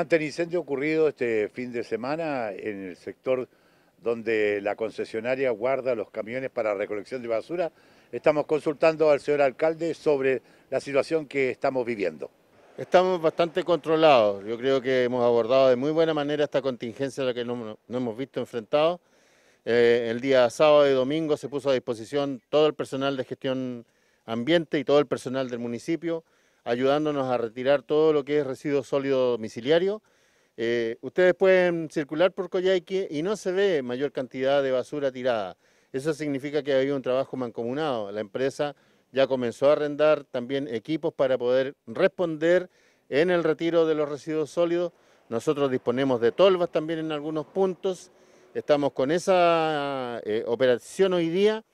Ante el incendio ocurrido este fin de semana en el sector donde la concesionaria guarda los camiones para recolección de basura, estamos consultando al señor alcalde sobre la situación que estamos viviendo. Estamos bastante controlados, yo creo que hemos abordado de muy buena manera esta contingencia a la que no hemos visto enfrentados. Eh, el día sábado y domingo se puso a disposición todo el personal de gestión ambiente y todo el personal del municipio ayudándonos a retirar todo lo que es residuo sólido domiciliario. Eh, ustedes pueden circular por Coyhaique y no se ve mayor cantidad de basura tirada. Eso significa que hay un trabajo mancomunado. La empresa ya comenzó a arrendar también equipos para poder responder en el retiro de los residuos sólidos. Nosotros disponemos de tolvas también en algunos puntos. Estamos con esa eh, operación hoy día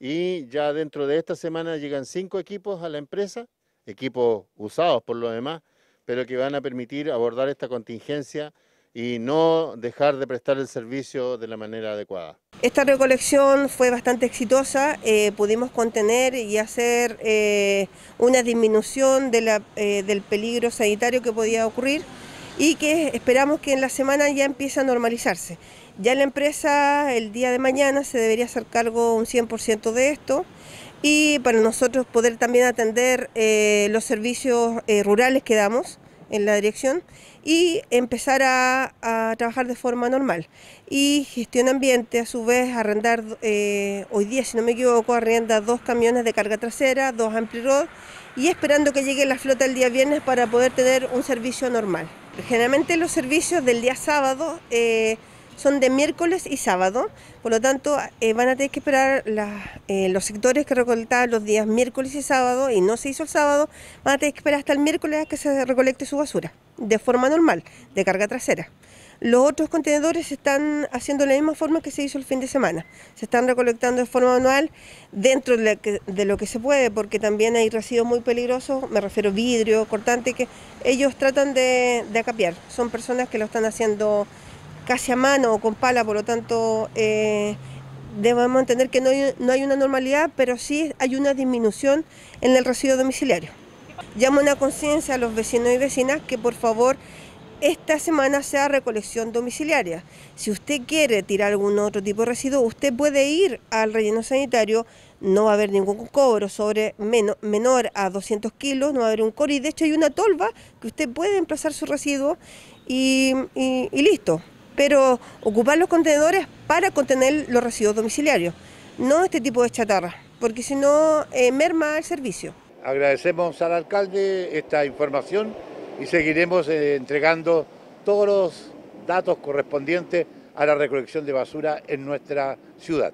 y ya dentro de esta semana llegan cinco equipos a la empresa equipos usados por lo demás, pero que van a permitir abordar esta contingencia y no dejar de prestar el servicio de la manera adecuada. Esta recolección fue bastante exitosa, eh, pudimos contener y hacer eh, una disminución de la, eh, del peligro sanitario que podía ocurrir y que esperamos que en la semana ya empiece a normalizarse. Ya la empresa el día de mañana se debería hacer cargo un 100% de esto y para nosotros poder también atender eh, los servicios eh, rurales que damos en la dirección y empezar a, trabajar de forma normal. Y gestión ambiente, a su vez, arrendar, eh, hoy día, si no me equivoco, arrienda dos camiones de carga trasera, dos ampli-rod... y esperando que llegue la flota el día viernes para poder tener un servicio normal. Generalmente los servicios del día sábado son de miércoles y sábado, por lo tanto eh, van a tener que esperar eh, los sectores que recolectaban los días miércoles y sábado y no se hizo el sábado, van a tener que esperar hasta el miércoles a que se recolecte su basura, de forma normal, de carga trasera. Los otros contenedores se están haciendo de la misma forma que se hizo el fin de semana. Se están recolectando de forma manual dentro de, lo que se puede, porque también hay residuos muy peligrosos, me refiero vidrio, cortante, que ellos tratan de, de acapiar. Son personas que lo están haciendo casi a mano o con pala, por lo tanto eh, debemos entender que no hay, una normalidad, pero sí hay una disminución en el residuo domiciliario. Llamo una conciencia a los vecinos y vecinas que por favor esta semana sea recolección domiciliaria. Si usted quiere tirar algún otro tipo de residuo, usted puede ir al relleno sanitario, no va a haber ningún cobro sobre menor a 200 kilos, no va a haber un cobro y de hecho hay una tolva que usted puede emplazar su residuo y listo pero ocupar los contenedores para contener los residuos domiciliarios, no este tipo de chatarra, porque si no eh, merma el servicio. Agradecemos al alcalde esta información y seguiremos eh, entregando todos los datos correspondientes a la recolección de basura en nuestra ciudad.